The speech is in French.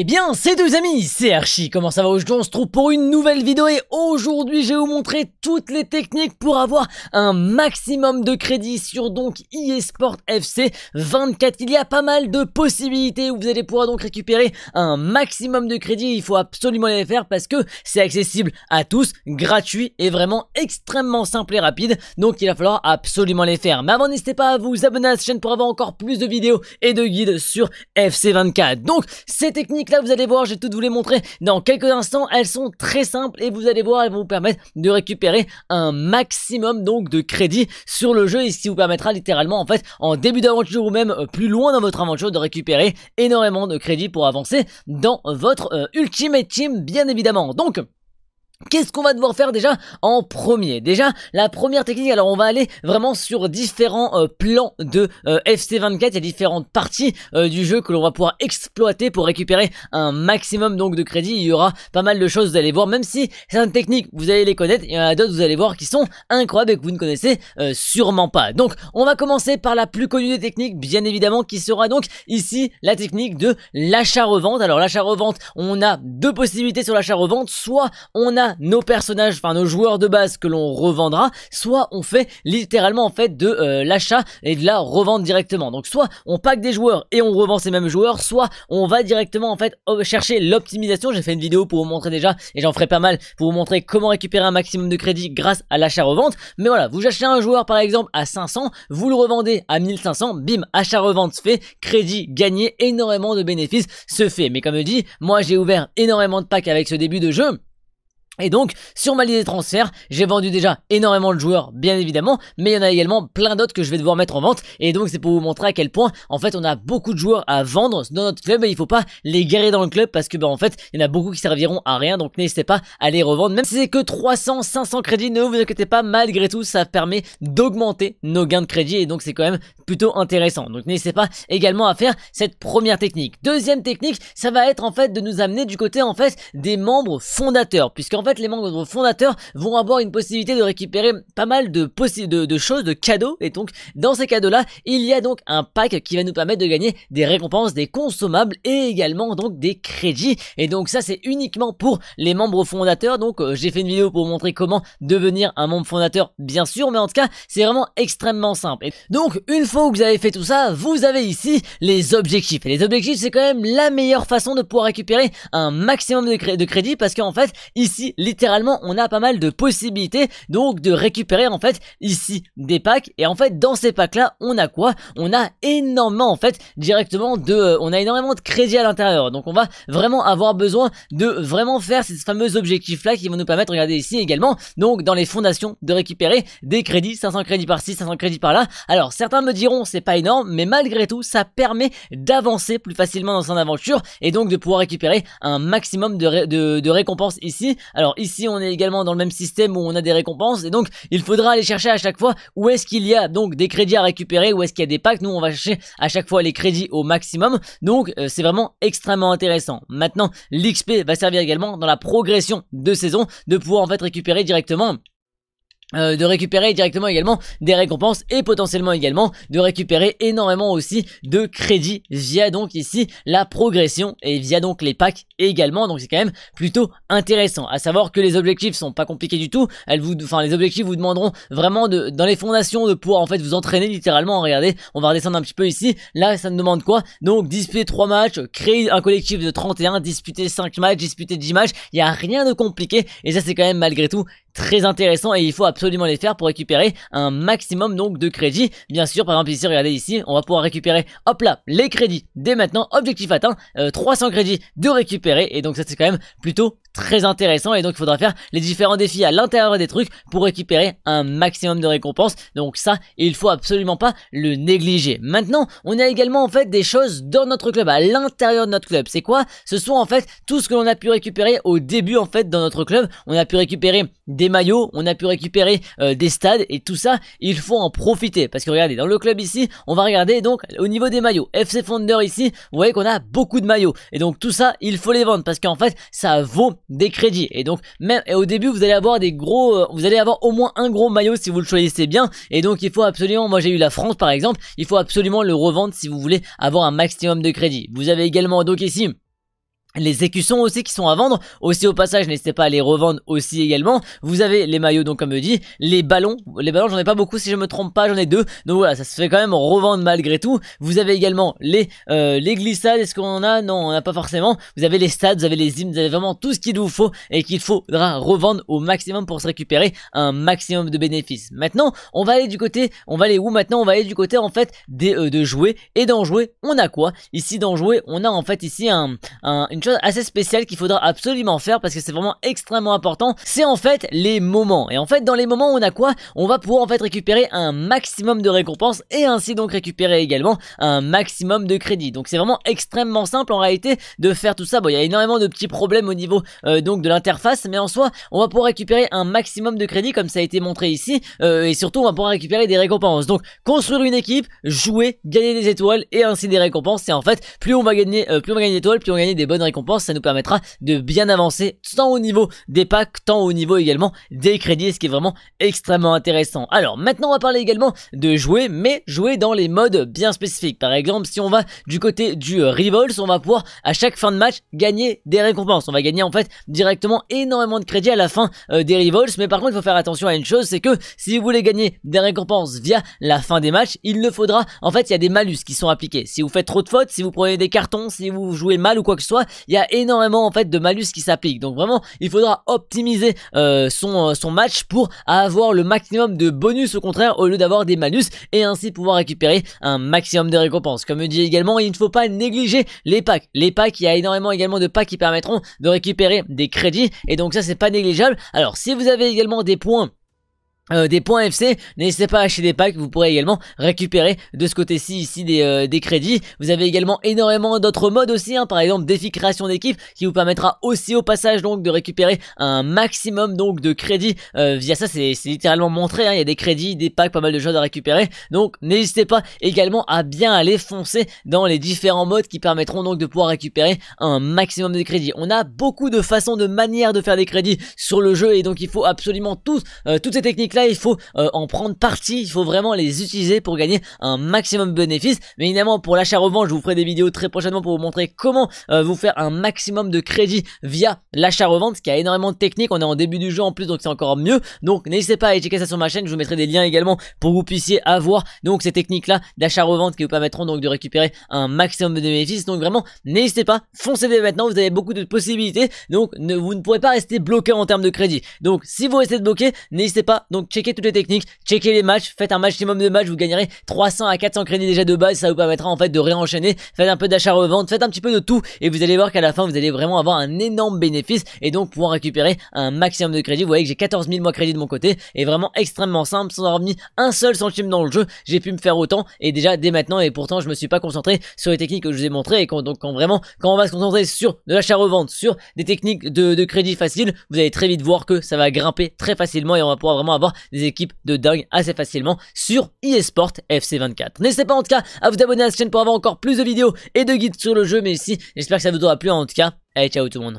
Eh bien, c'est deux amis, c'est Archie, comment ça va aujourd'hui On se trouve pour une nouvelle vidéo et aujourd'hui je vais vous montrer toutes les techniques pour avoir un maximum de crédits sur donc eSport FC 24. Il y a pas mal de possibilités où vous allez pouvoir donc récupérer un maximum de crédits, il faut absolument les faire parce que c'est accessible à tous, gratuit et vraiment extrêmement simple et rapide, donc il va falloir absolument les faire. Mais avant n'hésitez pas à vous abonner à cette chaîne pour avoir encore plus de vidéos et de guides sur FC24. Donc, ces techniques là, vous allez voir, j'ai vais toutes vous les montrer dans quelques instants. Elles sont très simples et vous allez voir, elles vont vous permettre de récupérer un maximum donc de crédits sur le jeu et ce qui vous permettra littéralement en fait en début d'aventure ou même euh, plus loin dans votre aventure de récupérer énormément de crédits pour avancer dans votre euh, Ultimate Team bien évidemment. Donc Qu'est-ce qu'on va devoir faire déjà en premier Déjà, la première technique, alors on va aller vraiment sur différents euh, plans de euh, FC24, il y a différentes parties euh, du jeu que l'on va pouvoir exploiter pour récupérer un maximum donc de crédit, il y aura pas mal de choses, vous allez voir, même si certaines techniques, vous allez les connaître, il y en a d'autres, vous allez voir, qui sont incroyables et que vous ne connaissez sûrement pas. Donc, on va commencer par la plus connue des techniques, bien évidemment, qui sera donc ici la technique de l'achat-revente. Alors, l'achat-revente, on a deux possibilités sur l'achat-revente, soit on a nos personnages, enfin nos joueurs de base que l'on revendra, soit on fait littéralement en fait de euh, l'achat et de la revente directement. Donc soit on pack des joueurs et on revend ces mêmes joueurs, soit on va directement en fait chercher l'optimisation. J'ai fait une vidéo pour vous montrer déjà et j'en ferai pas mal pour vous montrer comment récupérer un maximum de crédit grâce à l'achat-revente. Mais voilà, vous achetez un joueur par exemple à 500, vous le revendez à 1500, bim, achat-revente se fait, crédit gagné, énormément de bénéfices se fait. Mais comme je dis, moi j'ai ouvert énormément de packs avec ce début de jeu. Et donc, sur ma liste des transferts, j'ai vendu déjà énormément de joueurs, bien évidemment, mais il y en a également plein d'autres que je vais devoir mettre en vente. Et donc, c'est pour vous montrer à quel point, en fait, on a beaucoup de joueurs à vendre dans notre club et il faut pas les garer dans le club parce que, ben, en fait, il y en a beaucoup qui serviront à rien. Donc, n'hésitez pas à les revendre. Même si c'est que 300, 500 crédits, ne vous inquiétez pas, malgré tout, ça permet d'augmenter nos gains de crédit et donc c'est quand même plutôt intéressant. Donc, n'hésitez pas également à faire cette première technique. Deuxième technique, ça va être, en fait, de nous amener du côté, en fait, des membres fondateurs puisqu'en les membres fondateurs vont avoir une possibilité de récupérer pas mal de, de, choses, de cadeaux. Et donc, dans ces cadeaux-là, il y a donc un pack qui va nous permettre de gagner des récompenses, des consommables et également donc des crédits. Et donc ça, c'est uniquement pour les membres fondateurs. Donc, euh, j'ai fait une vidéo pour vous montrer comment devenir un membre fondateur, bien sûr. Mais en tout cas, c'est vraiment extrêmement simple. Et donc, une fois que vous avez fait tout ça, vous avez ici les objectifs. Et les objectifs, c'est quand même la meilleure façon de pouvoir récupérer un maximum de, de crédits parce qu'en fait, ici, littéralement on a pas mal de possibilités donc de récupérer en fait ici des packs et en fait dans ces packs là on a quoi On a énormément en fait directement de euh, on a énormément de crédits à l'intérieur donc on va vraiment avoir besoin de vraiment faire ces fameux objectifs là qui vont nous permettre regardez ici également donc dans les fondations de récupérer des crédits 500 crédits par-ci 500 crédits par-là alors certains me diront c'est pas énorme mais malgré tout ça permet d'avancer plus facilement dans son aventure et donc de pouvoir récupérer un maximum de, de, de récompenses ici alors alors ici, on est également dans le même système où on a des récompenses et donc il faudra aller chercher à chaque fois où est-ce qu'il y a donc des crédits à récupérer, où est-ce qu'il y a des packs. Nous, on va chercher à chaque fois les crédits au maximum. Donc euh, c'est vraiment extrêmement intéressant. Maintenant, l'XP va servir également dans la progression de saison de pouvoir en fait récupérer directement euh, de récupérer directement également des récompenses et potentiellement également de récupérer énormément aussi de crédits via donc ici la progression et via donc les packs également donc c'est quand même plutôt intéressant à savoir que les objectifs sont pas compliqués du tout elles vous enfin les objectifs vous demanderont vraiment de dans les fondations de pouvoir en fait vous entraîner littéralement regardez on va redescendre un petit peu ici là ça me demande quoi donc disputer 3 matchs créer un collectif de 31 disputer 5 matchs disputer 10 matchs il y a rien de compliqué et ça c'est quand même malgré tout très intéressant et il faut absolument les faire pour récupérer un maximum donc de crédits. Bien sûr, par exemple ici, regardez ici, on va pouvoir récupérer, hop là, les crédits dès maintenant, objectif atteint, 300 euh, crédits de récupérer, et donc ça c'est quand même plutôt très intéressant et donc il faudra faire les différents défis à l'intérieur des trucs pour récupérer un maximum de récompenses donc ça il faut absolument pas le négliger maintenant on a également en fait des choses dans notre club à l'intérieur de notre club c'est quoi ce sont en fait tout ce que l'on a pu récupérer au début en fait dans notre club on a pu récupérer des maillots on a pu récupérer euh, des stades et tout ça, il faut en profiter. Parce que regardez, dans le club ici, on va regarder donc au niveau des maillots. FC Founder ici, vous voyez qu'on a beaucoup de maillots. Et donc tout ça, il faut les vendre parce qu'en fait, ça vaut des crédits. Et donc même et au début, vous allez avoir des gros, euh, vous allez avoir au moins un gros maillot si vous le choisissez bien. Et donc il faut absolument, moi j'ai eu la France par exemple, il faut absolument le revendre si vous voulez avoir un maximum de crédits. Vous avez également donc ici les écussons aussi qui sont à vendre. Aussi au passage, n'hésitez pas à les revendre aussi également. Vous avez les maillots, donc comme je dis, les ballons. Les ballons, j'en ai pas beaucoup, si je me trompe pas, j'en ai deux. Donc voilà, ça se fait quand même revendre malgré tout. Vous avez également les euh, les glissades. Est-ce qu'on en a Non, on a pas forcément. Vous avez les stades, vous avez les hymnes, vous avez vraiment tout ce qu'il vous faut et qu'il faudra revendre au maximum pour se récupérer un maximum de bénéfices. Maintenant, on va aller du côté, on va aller où maintenant On va aller du côté en fait des euh, de jouer et d'en jouer. On a quoi Ici d'en jouer, on a en fait ici un, une chose assez spéciale qu'il faudra absolument faire parce que c'est vraiment extrêmement important, c'est en fait les moments. Et en fait, dans les moments, on a quoi On va pouvoir en fait récupérer un maximum de récompenses et ainsi donc récupérer également un maximum de crédits. Donc c'est vraiment extrêmement simple en réalité de faire tout ça. Bon, il y a énormément de petits problèmes au niveau euh, donc de l'interface, mais en soi, on va pouvoir récupérer un maximum de crédits comme ça a été montré ici, euh, et surtout on va pouvoir récupérer des récompenses. Donc construire une équipe, jouer, gagner des étoiles et ainsi des récompenses. Et en fait, plus on va gagner, euh, plus on va gagner étoiles, plus on gagne des bonnes récompenses, ça nous permettra de bien avancer tant au niveau des packs, tant au niveau également des crédits, ce qui est vraiment extrêmement intéressant. Alors maintenant on va parler également de jouer, mais jouer dans les modes bien spécifiques. Par exemple, si on va du côté du Revolts, on va pouvoir à chaque fin de match gagner des récompenses. On va gagner en fait directement énormément de crédits à la fin euh, des Revolts, mais par contre il faut faire attention à une chose, c'est que si vous voulez gagner des récompenses via la fin des matchs, il le faudra, en fait il y a des malus qui sont appliqués. Si vous faites trop de fautes, si vous prenez des cartons, si vous jouez mal ou quoi que ce soit, il y a énormément en fait de malus qui s'appliquent. Donc vraiment, il faudra optimiser euh, son, euh, son match pour avoir le maximum de bonus au contraire au lieu d'avoir des malus et ainsi pouvoir récupérer un maximum de récompenses. Comme dit également, il ne faut pas négliger les packs. Les packs, il y a énormément également de packs qui permettront de récupérer des crédits et donc ça c'est pas négligeable. Alors si vous avez également des points euh, des points FC, n'hésitez pas à acheter des packs, vous pourrez également récupérer de ce côté-ci ici des, euh, des, crédits. Vous avez également énormément d'autres modes aussi, hein, par exemple défi création d'équipe qui vous permettra aussi au passage donc de récupérer un maximum donc de crédits euh, via ça, c'est littéralement montré, hein, il y a des crédits, des packs, pas mal de choses à récupérer. Donc n'hésitez pas également à bien aller foncer dans les différents modes qui permettront donc de pouvoir récupérer un maximum de crédits. On a beaucoup de façons, de manières de faire des crédits sur le jeu et donc il faut absolument tous, toutes ces techniques là il faut euh, en prendre partie, il faut vraiment les utiliser pour gagner un maximum de bénéfices. Mais évidemment, pour l'achat-revente, je vous ferai des vidéos très prochainement pour vous montrer comment euh, vous faire un maximum de crédit via l'achat-revente, ce qui a énormément de techniques On est en début du jeu en plus, donc c'est encore mieux. Donc n'hésitez pas à checker ça sur ma chaîne, je vous mettrai des liens également pour que vous puissiez avoir donc ces techniques-là d'achat-revente qui vous permettront donc de récupérer un maximum de bénéfices. Donc vraiment, n'hésitez pas, foncez dès maintenant, vous avez beaucoup de possibilités, donc vous ne pourrez pas rester bloqué en termes de crédit. Donc si vous restez bloqué, n'hésitez pas donc Checker checkez toutes les techniques, checkez les matchs, faites un maximum de matchs, vous gagnerez 300 à 400 crédits déjà de base, ça vous permettra en fait de réenchaîner, faites un peu d'achat-revente, faites un petit peu de tout et vous allez voir qu'à la fin vous allez vraiment avoir un énorme bénéfice et donc pouvoir récupérer un maximum de crédits. Vous voyez que j'ai 14 000 mois crédits de mon côté et vraiment extrêmement simple, sans avoir mis un seul centime dans le jeu, j'ai pu me faire autant et déjà dès maintenant et pourtant je me suis pas concentré sur les techniques que je vous ai montrées et donc quand vraiment quand on va se concentrer sur de l'achat-revente, sur des techniques de, de crédit facile, vous allez très vite voir que ça va grimper très facilement et on va pouvoir vraiment avoir des équipes de dingue assez facilement sur eSport FC24. N'hésitez pas en tout cas à vous abonner à cette chaîne pour avoir encore plus de vidéos et de guides sur le jeu, mais ici, j'espère que ça vous aura plu en tout cas. Allez, ciao tout le monde